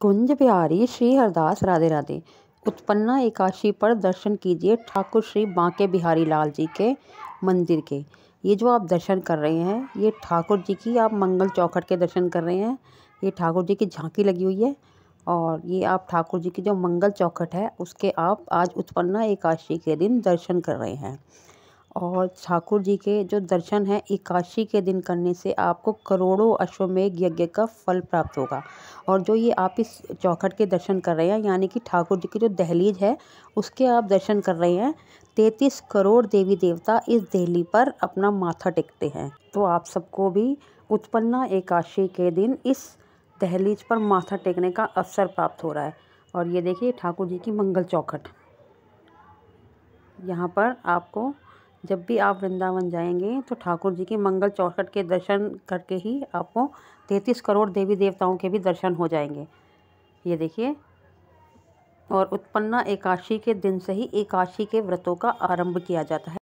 कुंज बिहारी श्री हरदास राधे राधे उत्पन्ना एकादशी पर दर्शन कीजिए ठाकुर श्री बांके बिहारी लाल जी के मंदिर के ये जो आप दर्शन कर रहे हैं ये ठाकुर जी की आप मंगल चौखट के दर्शन कर रहे हैं ये ठाकुर जी की झांकी लगी हुई है और ये आप ठाकुर जी की जो मंगल चौखट है उसके आप आज उत्पन्ना एकादशी के दिन दर्शन कर रहे हैं और ठाकुर जी के जो दर्शन है एकादशी के दिन करने से आपको करोड़ों अश्वमेघ यज्ञ का फल प्राप्त होगा और जो ये आप इस चौखट के दर्शन कर रहे हैं यानी कि ठाकुर जी की जो दहलीज है उसके आप दर्शन कर रहे हैं तैंतीस करोड़ देवी देवता इस दहली पर अपना माथा टेकते हैं तो आप सबको भी उत्पन्ना एकादशी के दिन इस दहलीज पर माथा टेकने का अवसर प्राप्त हो रहा है और ये देखिए ठाकुर जी की मंगल चौखट यहाँ पर आपको जब भी आप वृंदावन जाएंगे तो ठाकुर जी की मंगल चौखट के दर्शन करके ही आपको तैंतीस करोड़ देवी देवताओं के भी दर्शन हो जाएंगे ये देखिए और उत्पन्ना एकादशी के दिन से ही एकादशी के व्रतों का आरंभ किया जाता है